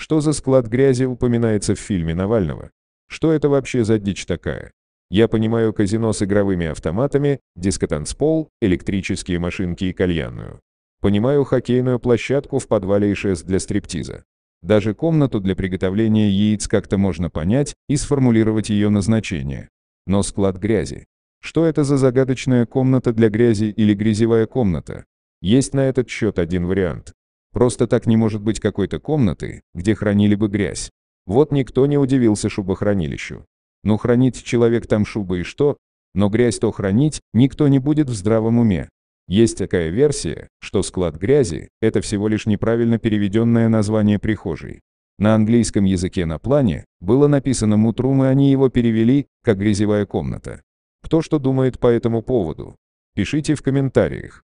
Что за склад грязи упоминается в фильме Навального? Что это вообще за дичь такая? Я понимаю казино с игровыми автоматами, дискотанцпол, электрические машинки и кальянную. Понимаю хоккейную площадку в подвале и шест для стриптиза. Даже комнату для приготовления яиц как-то можно понять и сформулировать ее назначение. Но склад грязи. Что это за загадочная комната для грязи или грязевая комната? Есть на этот счет один вариант. Просто так не может быть какой-то комнаты, где хранили бы грязь. Вот никто не удивился шубохранилищу. Ну хранить человек там шубы и что? Но грязь то хранить никто не будет в здравом уме. Есть такая версия, что склад грязи – это всего лишь неправильно переведенное название прихожей. На английском языке на плане было написано «мутрум» и они его перевели, как «грязевая комната». Кто что думает по этому поводу? Пишите в комментариях.